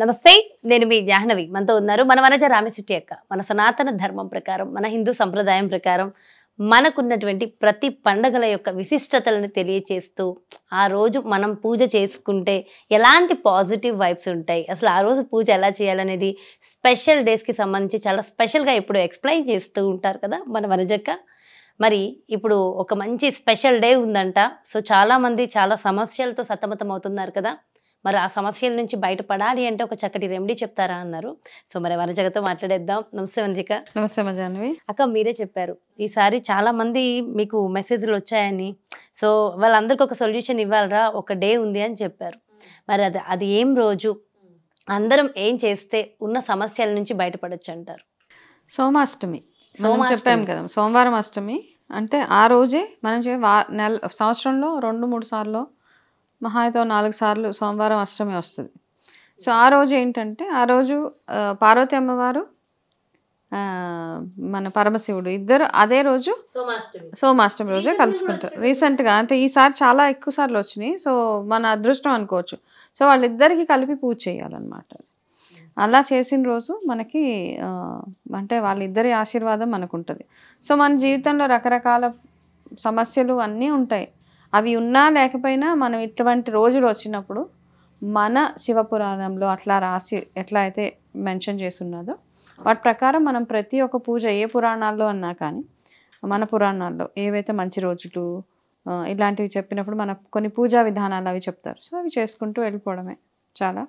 నమస్తే నేను మీ జాహ్నవి మనతో ఉన్నారు మన వనజ రామశెట్టి అక్క మన సనాతన ధర్మం ప్రకారం మన హిందూ సంప్రదాయం ప్రకారం మనకున్నటువంటి ప్రతి పండగల యొక్క విశిష్టతలను తెలియచేస్తూ ఆ రోజు మనం పూజ చేసుకుంటే ఎలాంటి పాజిటివ్ వైబ్స్ ఉంటాయి అసలు ఆ రోజు పూజ ఎలా చేయాలనేది స్పెషల్ డేస్కి సంబంధించి చాలా స్పెషల్గా ఎప్పుడు ఎక్స్ప్లెయిన్ చేస్తూ ఉంటారు కదా మన వనజక్క మరి ఇప్పుడు ఒక మంచి స్పెషల్ డే ఉందంట సో చాలామంది చాలా సమస్యలతో సతమతం అవుతున్నారు కదా మరి ఆ సమస్యల నుంచి బయటపడాలి అంటే ఒక చక్కటి రెమెడీ చెప్తారా అన్నారు సో మరి వరజగతో మాట్లాడేద్దాం నమస్తే మంజిక నమస్తే మజాన్వి అక్క మీరే చెప్పారు ఈసారి చాలా మంది మీకు మెసేజ్లు వచ్చాయని సో వాళ్ళందరికీ ఒక సొల్యూషన్ ఇవ్వాలరా ఒక డే ఉంది అని చెప్పారు మరి అది అది ఏం రోజు అందరం ఏం చేస్తే ఉన్న సమస్యల నుంచి బయటపడచ్చు అంటారు సోమాష్టమి చెప్పాం కదా సోమవారం అష్టమి అంటే ఆ రోజే మనం నెల సంవత్సరంలో రెండు మూడు సార్లు మహా నాలుగు సార్లు సోమవారం అష్టమి వస్తుంది సో ఆ రోజు ఏంటంటే ఆ రోజు పార్వతి అమ్మవారు మన పరమశివుడు ఇద్దరు అదే రోజు సోమాష్టమి రోజే కలుసుకుంటారు రీసెంట్గా అంటే ఈసారి చాలా ఎక్కువ సార్లు వచ్చినాయి సో మన అదృష్టం అనుకోవచ్చు సో వాళ్ళిద్దరికీ కలిపి పూజ చేయాలన్నమాట అలా చేసిన రోజు మనకి అంటే వాళ్ళిద్దరి ఆశీర్వాదం మనకు ఉంటుంది సో మన జీవితంలో రకరకాల సమస్యలు అన్నీ ఉంటాయి అవి ఉన్నా లేకపోయినా మనం ఇటువంటి రోజులు వచ్చినప్పుడు మన శివపురాణంలో అట్లా రాసి ఎట్లా అయితే మెన్షన్ ఉన్నదో వాటి ప్రకారం మనం ప్రతి ఒక్క పూజ ఏ పురాణాల్లో అన్నా కానీ మన పురాణాల్లో ఏవైతే మంచి రోజులు ఇలాంటివి చెప్పినప్పుడు మన కొన్ని పూజా విధానాలు అవి చెప్తారు సో అవి చేసుకుంటూ వెళ్ళిపోవడమే చాలా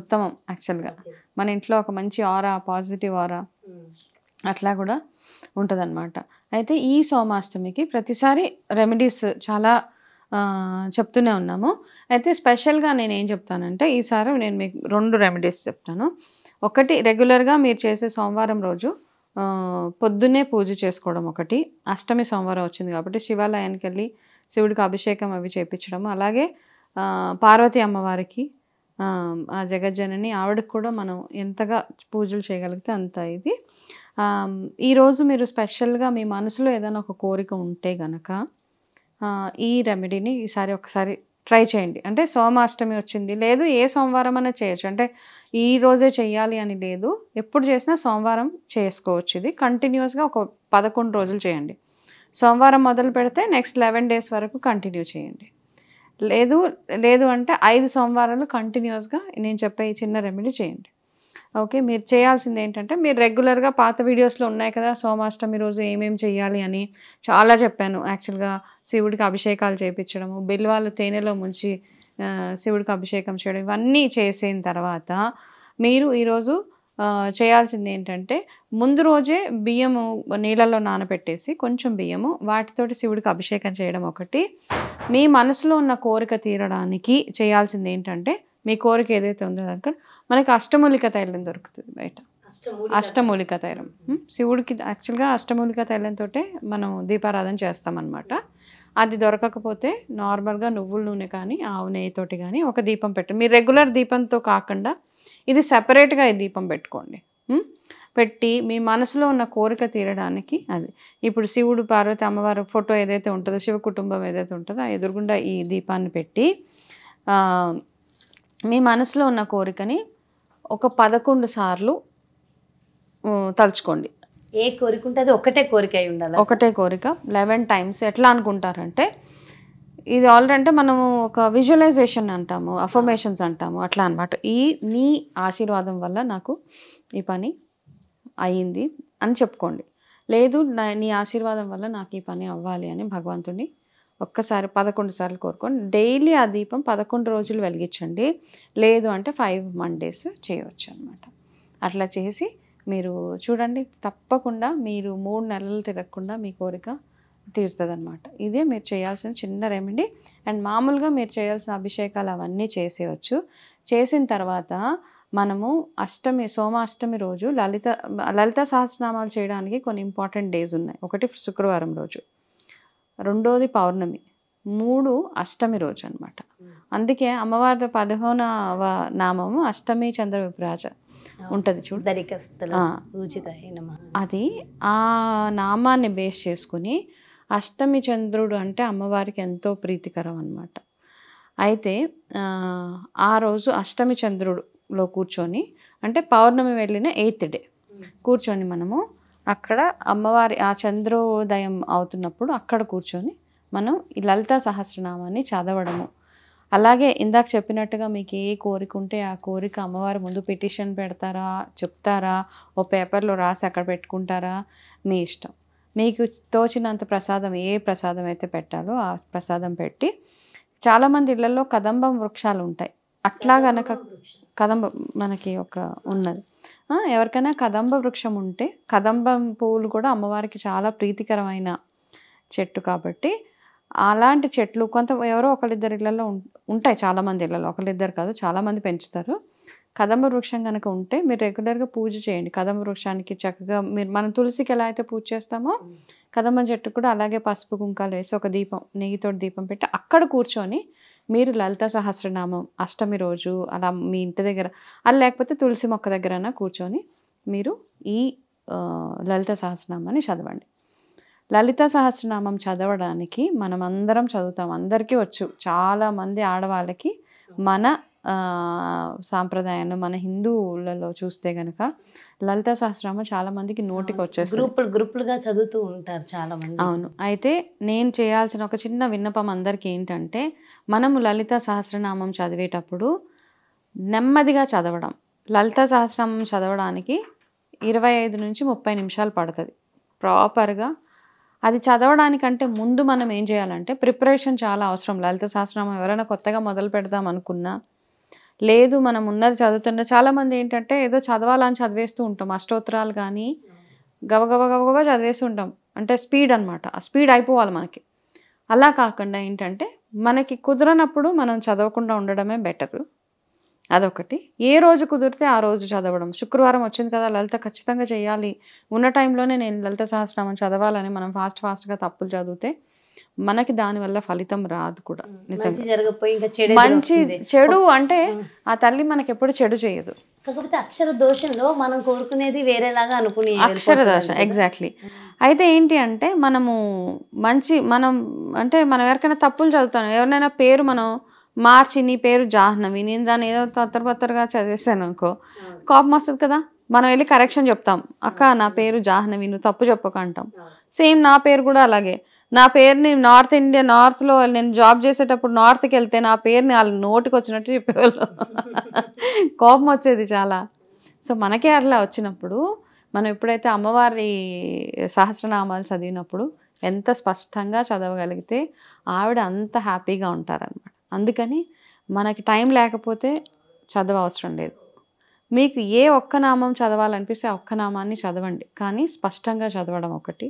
ఉత్తమం యాక్చువల్గా మన ఇంట్లో ఒక మంచి ఆరా పాజిటివ్ ఆరా అట్లా కూడా ఉంటుందన్నమాట అయితే ఈ సోమాష్టమికి ప్రతిసారి రెమెడీస్ చాలా చెప్తూనే ఉన్నాము అయితే స్పెషల్గా నేను ఏం చెప్తానంటే ఈసారి నేను మీకు రెండు రెమెడీస్ చెప్తాను ఒకటి రెగ్యులర్గా మీరు చేసే సోమవారం రోజు పొద్దున్నే పూజ చేసుకోవడం ఒకటి అష్టమి సోమవారం వచ్చింది కాబట్టి శివాలయానికి వెళ్ళి శివుడికి అభిషేకం అవి చేయించడం అలాగే పార్వతి అమ్మవారికి ఆ జగజ్జనని ఆవిడకి కూడా మనం ఎంతగా పూజలు చేయగలిగితే అంత ఇది ఈరోజు మీరు స్పెషల్గా మీ మనసులో ఏదైనా ఒక కోరిక ఉంటే గనక ఈ రెమెడీని ఈసారి ఒకసారి ట్రై చేయండి అంటే సోమాష్టమి వచ్చింది లేదు ఏ సోమవారం అయినా చేయొచ్చు అంటే ఈ రోజే చేయాలి అని లేదు ఎప్పుడు చేసినా సోమవారం చేసుకోవచ్చు ఇది కంటిన్యూస్గా ఒక పదకొండు రోజులు చేయండి సోమవారం మొదలు పెడితే నెక్స్ట్ లెవెన్ డేస్ వరకు కంటిన్యూ చేయండి లేదు లేదు అంటే ఐదు సోమవారాలు కంటిన్యూస్గా నేను చెప్పే ఈ చిన్న రెమెడీ చేయండి ఓకే మీరు చేయాల్సింది ఏంటంటే మీరు రెగ్యులర్గా పాత వీడియోస్లో ఉన్నాయి కదా సోమాష్టమి రోజు ఏమేమి చేయాలి అని చాలా చెప్పాను యాక్చువల్గా శివుడికి అభిషేకాలు చేయించడము బిల్వాలు తేనెలో ముంచి శివుడికి అభిషేకం చేయడం ఇవన్నీ చేసిన తర్వాత మీరు ఈరోజు చేయాల్సింది ఏంటంటే ముందు రోజే బియ్యము నీళ్ళలో నానబెట్టేసి కొంచెం బియ్యము వాటితోటి శివుడికి అభిషేకం చేయడం ఒకటి మీ మనసులో ఉన్న కోరిక తీరడానికి చేయాల్సింది ఏంటంటే మీ కోరిక ఏదైతే ఉందో కనుక మనకి అష్టమూలిక తైలం దొరుకుతుంది బయట అష్టమూలిక తైలం శివుడికి యాక్చువల్గా అష్టమూలిక తైలంతో మనం దీపారాధన చేస్తామన్నమాట అది దొరకకపోతే నార్మల్గా నువ్వుల నూనె కానీ ఆవు నెయ్యితోటి కానీ ఒక దీపం పెట్టు మీరు రెగ్యులర్ దీపంతో కాకుండా ఇది సపరేట్గా ఈ దీపం పెట్టుకోండి పెట్టి మీ మనసులో ఉన్న కోరిక తీరడానికి అది ఇప్పుడు శివుడు పార్వతి అమ్మవారి ఫోటో ఏదైతే ఉంటుందో శివ కుటుంబం ఏదైతే ఉంటుందో ఎదురుగుండా ఈ దీపాన్ని పెట్టి మీ మనసులో ఉన్న కోరికని ఒక పదకొండు సార్లు తలుచుకోండి ఏ కోరిక ఉంటే అది ఒకటే కోరిక అయి ఉండాలి ఒకటే కోరిక లెవెన్ టైమ్స్ ఎట్లా అనుకుంటారంటే ఇది ఆల్రెడీ అంటే మనము ఒక విజువలైజేషన్ అంటాము అఫర్మేషన్స్ అంటాము అట్లా అనమాట ఈ నీ ఆశీర్వాదం వల్ల నాకు ఈ పని అయ్యింది అని చెప్పుకోండి లేదు నీ ఆశీర్వాదం వల్ల నాకు ఈ పని అవ్వాలి అని భగవంతుడిని ఒక్కసారి పదకొండు సార్లు కోరుకోండి డైలీ ఆ దీపం పదకొండు రోజులు వెలిగించండి లేదు అంటే ఫైవ్ మండేస్ చేయవచ్చు అనమాట అట్లా చేసి మీరు చూడండి తప్పకుండా మీరు మూడు నెలలు తిరగకుండా మీ కోరిక తీరుతుందనమాట ఇదే మీరు చేయాల్సిన చిన్న రెమెడీ అండ్ మామూలుగా మీరు చేయాల్సిన అభిషేకాలు అవన్నీ చేసేయచ్చు చేసిన తర్వాత మనము అష్టమి సోమాష్టమి రోజు లలిత లలిత సహస్రనామాలు చేయడానికి కొన్ని ఇంపార్టెంట్ డేస్ ఉన్నాయి ఒకటి శుక్రవారం రోజు రెండోది పౌర్ణమి మూడు అష్టమి రోజు అనమాట అందుకే అమ్మవారి పదహోన నామము అష్టమి చంద్ర విభ్రాజ ఉంటుంది చూడు అది ఆ నామాన్ని బేస్ చేసుకుని అష్టమి చంద్రుడు అంటే అమ్మవారికి ఎంతో ప్రీతికరం అనమాట అయితే ఆ రోజు అష్టమి చంద్రుడులో కూర్చొని అంటే పౌర్ణమి వెళ్ళిన ఎయిత్ డే కూర్చొని మనము అక్కడ అమ్మవారి ఆ చంద్రోదయం అవుతున్నప్పుడు అక్కడ కూర్చొని మనం ఈ లలిత సహస్రనామాన్ని చదవడము అలాగే ఇందాక చెప్పినట్టుగా మీకు ఏ కోరిక ఉంటే ఆ కోరిక అమ్మవారి ముందు పిటిషన్ పెడతారా చెప్తారా ఓ పేపర్లో రాసి అక్కడ పెట్టుకుంటారా మీ ఇష్టం మీకు తోచినంత ప్రసాదం ఏ ప్రసాదం అయితే పెట్టాలో ఆ ప్రసాదం పెట్టి చాలామంది ఇళ్లలో కదంబం వృక్షాలు ఉంటాయి అట్లా గనక కదంబం మనకి ఒక ఉన్నది ఎవరికైనా కదంబ వృక్షం ఉంటే కదంబం పువ్వులు కూడా అమ్మవారికి చాలా ప్రీతికరమైన చెట్టు కాబట్టి అలాంటి చెట్లు కొంత ఎవరో ఒకళ్ళిద్దరు ఇళ్లలో ఉంటాయి చాలామంది ఇళ్లలో ఒకరిద్దరు కాదు చాలామంది పెంచుతారు కదంబ వృక్షం కనుక ఉంటే మీరు రెగ్యులర్గా పూజ చేయండి కదంబ వృక్షానికి చక్కగా మీరు మనం తులసికి ఎలా అయితే పూజ చేస్తామో కదంబ చెట్టు కూడా అలాగే పసుపు కుంకాలు వేసి ఒక దీపం నెయ్యితోటి దీపం పెట్టి అక్కడ కూర్చొని మీరు లలిత సహస్రనామం అష్టమి రోజు అలా మీ ఇంటి దగ్గర అలా లేకపోతే తులసి మొక్క దగ్గరన కూర్చొని మీరు ఈ లలిత సహస్రనామాన్ని చదవండి లలిత సహస్రనామం చదవడానికి మనం అందరం చదువుతాం అందరికీ వచ్చు చాలామంది ఆడవాళ్ళకి మన సాంప్రదాయాన్ని మన హిందువులలో చూస్తే గనక లలిత సహస్రనామ చాలా మందికి నోటికి వచ్చేస్తుంది గ్రూపులు గ్రూపులుగా చదువుతూ ఉంటారు చాలా మంది అవును అయితే నేను చేయాల్సిన ఒక చిన్న విన్నపం అందరికీ ఏంటంటే మనము లలిత సహస్రనామం చదివేటప్పుడు నెమ్మదిగా చదవడం లలిత సహస్రనామం చదవడానికి ఇరవై ఐదు నుంచి ముప్పై నిమిషాలు పడుతుంది ప్రాపర్గా అది చదవడానికంటే ముందు మనం ఏం చేయాలంటే ప్రిపరేషన్ చాలా అవసరం లలిత సహస్రనామం ఎవరైనా కొత్తగా మొదలు పెడదాం అనుకున్నా లేదు మనం ఉన్నది చదువుతున్న చాలామంది ఏంటంటే ఏదో చదవాలని చదివేస్తూ ఉంటాం అష్టోత్తరాలు కానీ గబగబ గబగబా చదివేస్తూ ఉంటాం అంటే స్పీడ్ అనమాట ఆ స్పీడ్ అయిపోవాలి మనకి అలా కాకుండా ఏంటంటే మనకి కుదరనప్పుడు మనం చదవకుండా ఉండడమే బెటరు అదొకటి ఏ రోజు కుదిరితే ఆ రోజు చదవడం శుక్రవారం వచ్చింది కదా లలిత ఖచ్చితంగా చేయాలి ఉన్న టైంలోనే నేను లలిత సహస్రనామం చదవాలని మనం ఫాస్ట్ ఫాస్ట్గా తప్పులు చదివితే మనకి దానివల్ల ఫలితం రాదు కూడా నిజంగా మంచి చెడు అంటే ఆ తల్లి మనకి ఎప్పుడు చెడు చేయదు కాకపోతే అక్షర దోషంలో మనం కోరుకునేది వేరేలాగా అనుకునే అక్షర దోషం ఎగ్జాక్ట్లీ అయితే ఏంటి అంటే మనము మంచి మనం అంటే మనం ఎవరికైనా తప్పులు చదువుతాను ఎవరినైనా పేరు మనం మార్చి నీ పేరు జాహ్నవి నేను దాన్ని ఏదో తొత్తర పొత్తరగా చదివేశాను అనుకో కోపం వస్తుంది కదా మనం వెళ్ళి కరెక్షన్ చెప్తాం అక్క నా పేరు జాహ్నవి నువ్వు తప్పు చెప్పక అంటాం సేమ్ నా పేరు కూడా అలాగే నా పేరుని నార్త్ ఇండియా నార్త్లో నేను జాబ్ చేసేటప్పుడు నార్త్కి వెళ్తే నా పేరుని వాళ్ళు నోటికి వచ్చినట్టు చెప్పేవాళ్ళు కోపం వచ్చేది చాలా సో మనకే అట్లా వచ్చినప్పుడు మనం ఎప్పుడైతే అమ్మవారి సహస్రనామాలు చదివినప్పుడు ఎంత స్పష్టంగా చదవగలిగితే ఆవిడ అంత హ్యాపీగా ఉంటారనమాట అందుకని మనకి టైం లేకపోతే చదవ అవసరం లేదు మీకు ఏ ఒక్క నామం చదవాలనిపిస్తే ఆ ఒక్క నామాన్ని చదవండి కానీ స్పష్టంగా చదవడం ఒకటి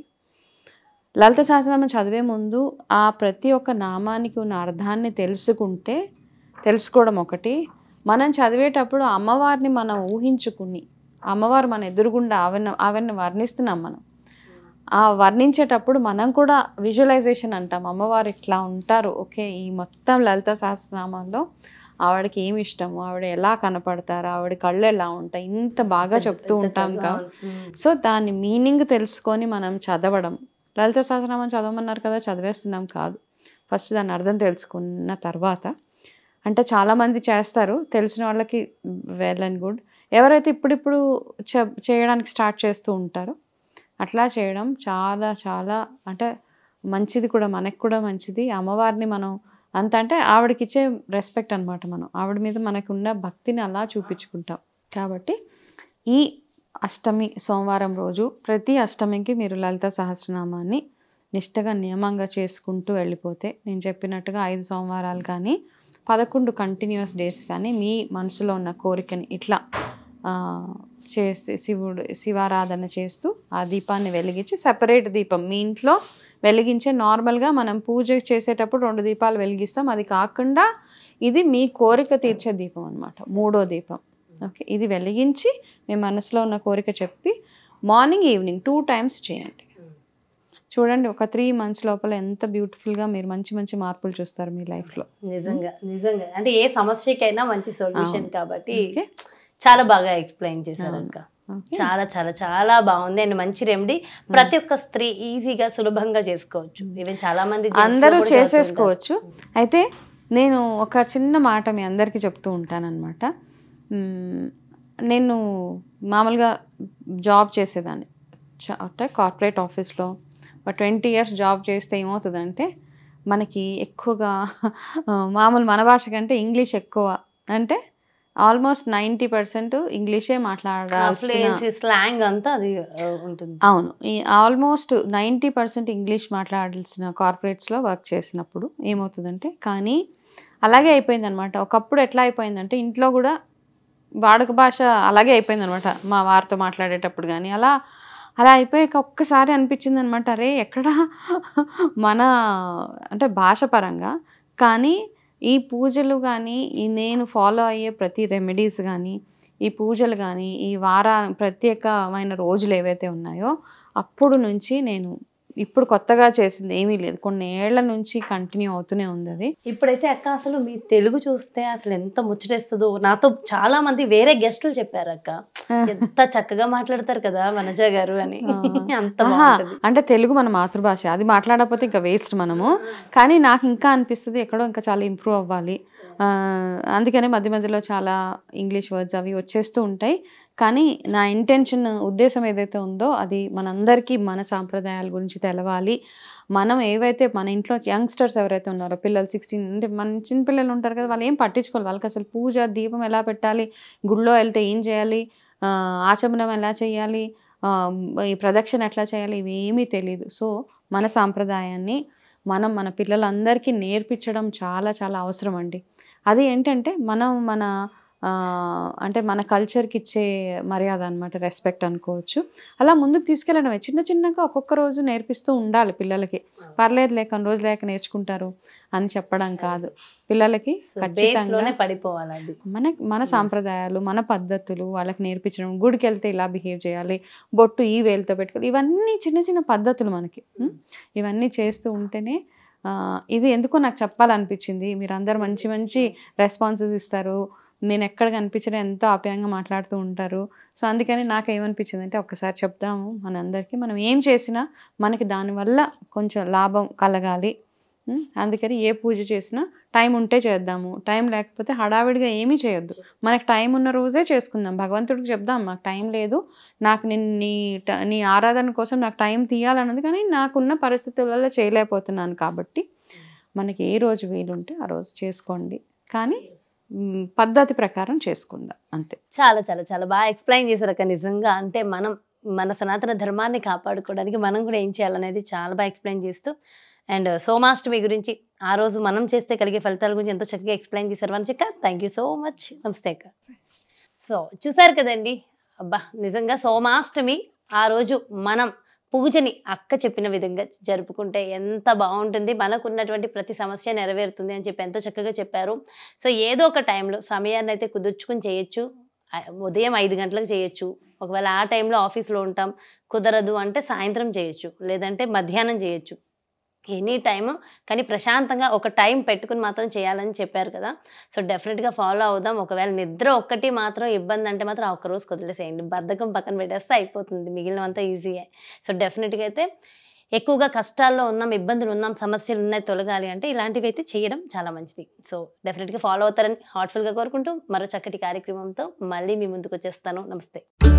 లలిత సహస్రనామం చదివే ముందు ఆ ప్రతి ఒక్క నామానికి ఉన్న అర్థాన్ని తెలుసుకుంటే తెలుసుకోవడం ఒకటి మనం చదివేటప్పుడు అమ్మవారిని మనం ఊహించుకుని అమ్మవారు మన ఎదురుగుండా ఆవిన ఆవిడని వర్ణిస్తున్నాం మనం ఆ వర్ణించేటప్పుడు మనం కూడా విజువలైజేషన్ అంటాం అమ్మవారు ఇట్లా ఉంటారు ఓకే ఈ మొత్తం లలిత సహస్రనామాల్లో ఆవిడకి ఏమి ఇష్టము ఆవిడ ఎలా కనపడతారు ఆవిడ కళ్ళు ఎలా ఉంటాయి ఇంత బాగా చెప్తూ ఉంటాం కా సో దాని మీనింగ్ తెలుసుకొని మనం చదవడం లలిత సహస్రనామం చదవమన్నారు కదా చదివేస్తున్నాం కాదు ఫస్ట్ దాని అర్థం తెలుసుకున్న తర్వాత అంటే చాలామంది చేస్తారు తెలిసిన వాళ్ళకి వెల్ అండ్ గుడ్ ఎవరైతే ఇప్పుడిప్పుడు చేయడానికి స్టార్ట్ చేస్తూ ఉంటారో అట్లా చేయడం చాలా చాలా అంటే మంచిది కూడా మనకు కూడా మంచిది అమ్మవారిని మనం అంత అంటే ఆవిడకి ఇచ్చే రెస్పెక్ట్ అనమాట మనం ఆవిడ మీద మనకున్న భక్తిని అలా చూపించుకుంటాం కాబట్టి ఈ అష్టమి సోమవారం రోజు ప్రతి అష్టమికి మీరు లలిత సహస్రనామాన్ని నిష్టగా నియమంగా చేసుకుంటూ వెళ్ళిపోతే నేను చెప్పినట్టుగా ఐదు సోమవారాలు కానీ పదకొండు కంటిన్యూస్ డేస్ కానీ మీ మనసులో ఉన్న కోరికని ఇట్లా చేసి శివుడు శివారాధన చేస్తూ ఆ దీపాన్ని వెలిగించి సపరేట్ దీపం మీ ఇంట్లో వెలిగించే నార్మల్గా మనం పూజ చేసేటప్పుడు రెండు దీపాలు వెలిగిస్తాం అది కాకుండా ఇది మీ కోరిక తీర్చే దీపం అనమాట మూడో దీపం ఓకే ఇది వెలిగించి మీ మనసులో ఉన్న కోరిక చెప్పి మార్నింగ్ ఈవినింగ్ టూ టైమ్స్ చేయండి hmm. చూడండి ఒక త్రీ మంత్స్ లోపల ఎంత బ్యూటిఫుల్గా మీరు మంచి మంచి మార్పులు చూస్తారు మీ లైఫ్లో hmm. నిజంగా నిజంగా అంటే ఏ సమస్యకైనా మంచి సొల్యూషన్ కాబట్టి చాలా బాగా ఎక్స్ప్లెయిన్ చేశారు అక్క చాలా చాలా చాలా బాగుంది అండ్ మంచి రెమెడీ hmm. ప్రతి ఒక్క స్త్రీ ఈజీగా సులభంగా చేసుకోవచ్చు ఈవెన్ చాలా మంది అందరూ చేసేసుకోవచ్చు అయితే నేను ఒక చిన్న మాట మీ అందరికీ చెప్తూ ఉంటానన్నమాట నేను మామూలుగా జాబ్ చేసేదాన్ని అంటే కార్పొరేట్ ఆఫీస్లో బట్ ట్వంటీ ఇయర్స్ జాబ్ చేస్తే ఏమవుతుందంటే మనకి ఎక్కువగా మామూలు మన భాష కంటే ఇంగ్లీష్ ఎక్కువ అంటే ఆల్మోస్ట్ నైంటీ పర్సెంట్ ఇంగ్లీషే మాట్లాడాల్సి స్లాంగ్ అంతా అది ఉంటుంది అవును ఆల్మోస్ట్ నైంటీ పర్సెంట్ ఇంగ్లీష్ మాట్లాడాల్సిన కార్పొరేట్స్లో వర్క్ చేసినప్పుడు ఏమవుతుందంటే కానీ అలాగే అయిపోయింది అనమాట ఒకప్పుడు ఎట్లా అయిపోయిందంటే ఇంట్లో కూడా వాడుక భాష అలాగే అయిపోయింది అనమాట మా వారితో మాట్లాడేటప్పుడు కానీ అలా అలా అయిపోయాక ఒక్కసారి అనిపించింది అనమాట అరే ఎక్కడ మన అంటే భాష పరంగా కానీ ఈ పూజలు కానీ ఈ నేను ఫాలో అయ్యే ప్రతి రెమెడీస్ కానీ ఈ పూజలు కానీ ఈ వార ప్రత్యేకమైన రోజులు ఏవైతే ఉన్నాయో అప్పుడు నుంచి నేను ఇప్పుడు కొత్తగా చేసింది ఏమీ లేదు కొన్ని ఏళ్ల నుంచి కంటిన్యూ అవుతూనే ఉంది అది ఇప్పుడైతే అక్క అసలు మీ తెలుగు చూస్తే అసలు ఎంత ముచ్చటేస్తుందో నాతో చాలా మంది వేరే గెస్టులు చెప్పారు అక్క ఎంత చక్కగా మాట్లాడతారు కదా వనజ గారు అని అంత అంటే తెలుగు మన మాతృభాష అది మాట్లాడకపోతే ఇంకా వేస్ట్ మనము కానీ నాకు ఇంకా అనిపిస్తుంది ఎక్కడో ఇంకా చాలా ఇంప్రూవ్ అవ్వాలి అందుకనే మధ్య మధ్యలో చాలా ఇంగ్లీష్ వర్డ్స్ అవి వచ్చేస్తూ ఉంటాయి కానీ నా ఇంటెన్షన్ ఉద్దేశం ఏదైతే ఉందో అది మనందరికీ మన సాంప్రదాయాల గురించి తెలవాలి మనం ఏవైతే మన ఇంట్లో యంగ్స్టర్స్ ఎవరైతే ఉన్నారో పిల్లలు సిక్స్టీన్ అంటే మన చిన్న పిల్లలు ఉంటారు కదా వాళ్ళు ఏం పట్టించుకోవాలి వాళ్ళకి అసలు పూజ దీపం ఎలా పెట్టాలి గుళ్ళో వెళ్తే ఏం చేయాలి ఆచమనం ఎలా చేయాలి ఈ ప్రదక్షిణ ఎట్లా చేయాలి ఇవి ఏమీ తెలియదు సో మన సాంప్రదాయాన్ని మనం మన పిల్లలందరికీ నేర్పించడం చాలా చాలా అవసరం అండి అది ఏంటంటే మనం మన అంటే మన కల్చర్కి ఇచ్చే మర్యాద అనమాట రెస్పెక్ట్ అనుకోవచ్చు అలా ముందుకు తీసుకెళ్ళడమే చిన్న చిన్నగా ఒక్కొక్క రోజు నేర్పిస్తూ ఉండాలి పిల్లలకి పర్లేదు లేక రోజు లేక నేర్చుకుంటారు అని చెప్పడం కాదు పిల్లలకి పడిపోవాలి మన మన సాంప్రదాయాలు మన పద్ధతులు వాళ్ళకి నేర్పించడం గుడికి వెళ్తే ఇలా బిహేవ్ చేయాలి బొట్టు ఈ వేలుతో పెట్టుకోవాలి ఇవన్నీ చిన్న చిన్న పద్ధతులు మనకి hmm. ఇవన్నీ చేస్తూ ఉంటేనే ఇది ఎందుకో నాకు చెప్పాలనిపించింది మీరు అందరు మంచి మంచి రెస్పాన్సెస్ ఇస్తారు నేను ఎక్కడ కనిపించినా ఎంతో ఆప్యాయంగా మాట్లాడుతూ ఉంటారు సో అందుకని నాకు ఏమనిపించింది అంటే ఒక్కసారి చెప్దాము మనందరికీ మనం ఏం చేసినా మనకి దానివల్ల కొంచెం లాభం కలగాలి అందుకని ఏ పూజ చేసినా టైం ఉంటే చేద్దాము టైం లేకపోతే హడావిడిగా ఏమీ చేయొద్దు మనకు టైం ఉన్న రోజే చేసుకుందాం భగవంతుడికి చెప్దాం మాకు టైం లేదు నాకు నేను నీ నీ ఆరాధన కోసం నాకు టైం తీయాలన్నది కానీ నాకున్న పరిస్థితులలో చేయలేకపోతున్నాను కాబట్టి మనకి ఏ రోజు వీలుంటే ఆ రోజు చేసుకోండి కానీ పద్ధతి ప్రకారం చేసుకుందాం అంతే చాలా చాలా చాలా బాగా ఎక్స్ప్లెయిన్ చేశారు అక్క నిజంగా అంటే మనం మన సనాతన ధర్మాన్ని కాపాడుకోవడానికి మనం కూడా ఏం చేయాలనేది చాలా బాగా ఎక్స్ప్లెయిన్ చేస్తూ అండ్ సోమాష్టమి గురించి ఆ రోజు మనం చేస్తే కలిగే ఫలితాల గురించి ఎంతో చక్కగా ఎక్స్ప్లెయిన్ చేశారు అని చెక్క థ్యాంక్ యూ సో మచ్ నమస్తే అక్క సో చూసారు కదండి అబ్బా నిజంగా సోమాష్టమి ఆ రోజు మనం పూజని అక్క చెప్పిన విధంగా జరుపుకుంటే ఎంత బాగుంటుంది మనకున్నటువంటి ప్రతి సమస్య నెరవేరుతుంది అని చెప్పి ఎంతో చక్కగా చెప్పారు సో ఏదో ఒక టైంలో సమయాన్ని అయితే కుదుర్చుకుని చేయొచ్చు ఉదయం ఐదు గంటలకు చేయొచ్చు ఒకవేళ ఆ టైంలో ఆఫీస్లో ఉంటాం కుదరదు అంటే సాయంత్రం చేయొచ్చు లేదంటే మధ్యాహ్నం చేయొచ్చు ఎనీ టైము కానీ ప్రశాంతంగా ఒక టైం పెట్టుకుని మాత్రం చేయాలని చెప్పారు కదా సో డెఫినెట్గా ఫాలో అవుదాం ఒకవేళ నిద్ర ఒక్కటి మాత్రం ఇబ్బంది అంటే మాత్రం ఒక్క రోజు వదిలేసేయండి బద్ధకం పక్కన పెట్టేస్తే అయిపోతుంది మిగిలినంతా ఈజీయే సో డెఫినెట్గా అయితే ఎక్కువగా కష్టాల్లో ఉన్నాం ఇబ్బందులు ఉన్నాం సమస్యలు ఉన్నాయి తొలగాలి అంటే ఇలాంటివి అయితే చేయడం చాలా మంచిది సో డెఫినెట్గా ఫాలో అవుతారని హార్ట్ఫుల్గా కోరుకుంటూ మరో చక్కటి కార్యక్రమంతో మళ్ళీ మీ ముందుకు వచ్చేస్తాను నమస్తే